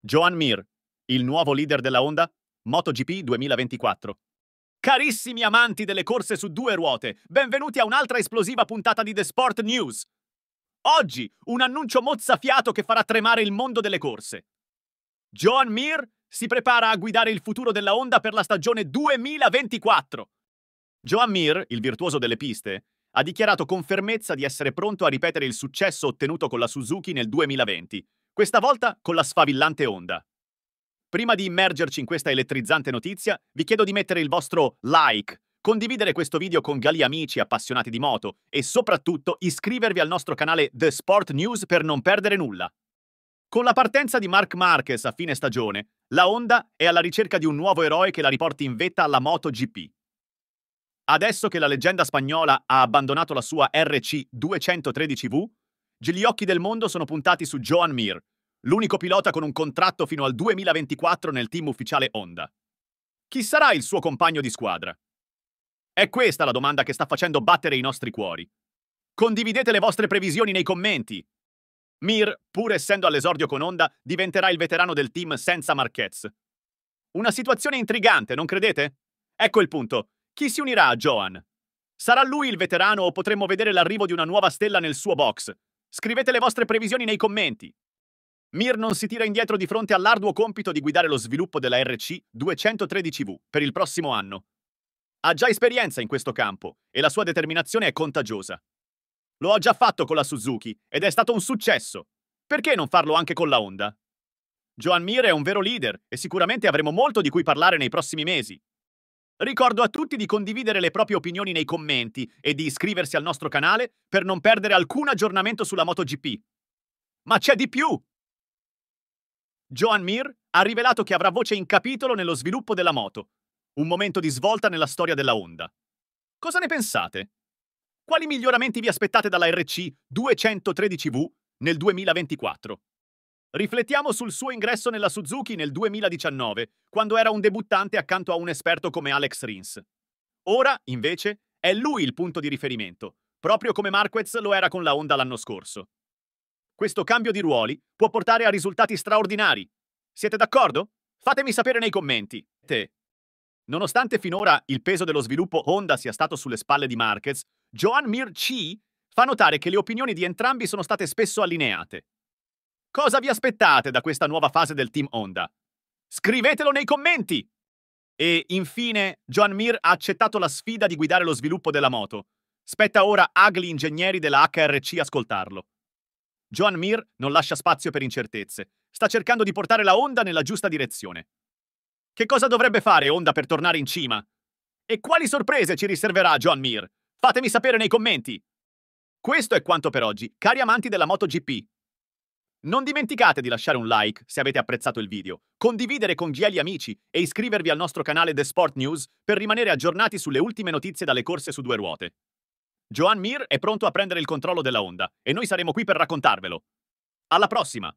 Joan Mir, il nuovo leader della Honda, MotoGP 2024. Carissimi amanti delle corse su due ruote, benvenuti a un'altra esplosiva puntata di The Sport News. Oggi un annuncio mozzafiato che farà tremare il mondo delle corse. Joan Mir si prepara a guidare il futuro della Honda per la stagione 2024. Joan Mir, il virtuoso delle piste, ha dichiarato con fermezza di essere pronto a ripetere il successo ottenuto con la Suzuki nel 2020, questa volta con la sfavillante onda. Prima di immergerci in questa elettrizzante notizia, vi chiedo di mettere il vostro like, condividere questo video con gali amici appassionati di moto e soprattutto iscrivervi al nostro canale The Sport News per non perdere nulla. Con la partenza di Mark Marquez a fine stagione, la Honda è alla ricerca di un nuovo eroe che la riporti in vetta alla MotoGP. Adesso che la leggenda spagnola ha abbandonato la sua RC 213V, gli occhi del mondo sono puntati su Joan Mir, l'unico pilota con un contratto fino al 2024 nel team ufficiale Honda. Chi sarà il suo compagno di squadra? È questa la domanda che sta facendo battere i nostri cuori. Condividete le vostre previsioni nei commenti. Mir, pur essendo all'esordio con Honda, diventerà il veterano del team senza Marquez. Una situazione intrigante, non credete? Ecco il punto. Chi si unirà a Joan? Sarà lui il veterano o potremmo vedere l'arrivo di una nuova stella nel suo box, Scrivete le vostre previsioni nei commenti. Mir non si tira indietro di fronte all'arduo compito di guidare lo sviluppo della RC 213V per il prossimo anno. Ha già esperienza in questo campo e la sua determinazione è contagiosa. Lo ho già fatto con la Suzuki ed è stato un successo. Perché non farlo anche con la Honda? Joan Mir è un vero leader e sicuramente avremo molto di cui parlare nei prossimi mesi. Ricordo a tutti di condividere le proprie opinioni nei commenti e di iscriversi al nostro canale per non perdere alcun aggiornamento sulla MotoGP. Ma c'è di più! Joan Mir ha rivelato che avrà voce in capitolo nello sviluppo della moto, un momento di svolta nella storia della Honda. Cosa ne pensate? Quali miglioramenti vi aspettate dalla RC 213V nel 2024? Riflettiamo sul suo ingresso nella Suzuki nel 2019, quando era un debuttante accanto a un esperto come Alex Rins. Ora, invece, è lui il punto di riferimento, proprio come Marquez lo era con la Honda l'anno scorso. Questo cambio di ruoli può portare a risultati straordinari. Siete d'accordo? Fatemi sapere nei commenti. Te. Nonostante finora il peso dello sviluppo Honda sia stato sulle spalle di Marquez, Joan Mir Chi fa notare che le opinioni di entrambi sono state spesso allineate. Cosa vi aspettate da questa nuova fase del team Honda? Scrivetelo nei commenti! E infine, Joan Mir ha accettato la sfida di guidare lo sviluppo della moto. Spetta ora agli ingegneri della HRC ascoltarlo. Joan Mir non lascia spazio per incertezze. Sta cercando di portare la Honda nella giusta direzione. Che cosa dovrebbe fare Honda per tornare in cima? E quali sorprese ci riserverà Joan Mir? Fatemi sapere nei commenti! Questo è quanto per oggi, cari amanti della MotoGP. Non dimenticate di lasciare un like se avete apprezzato il video, condividere con gli amici e iscrivervi al nostro canale The Sport News per rimanere aggiornati sulle ultime notizie dalle corse su due ruote. Joan Mir è pronto a prendere il controllo della Honda e noi saremo qui per raccontarvelo. Alla prossima!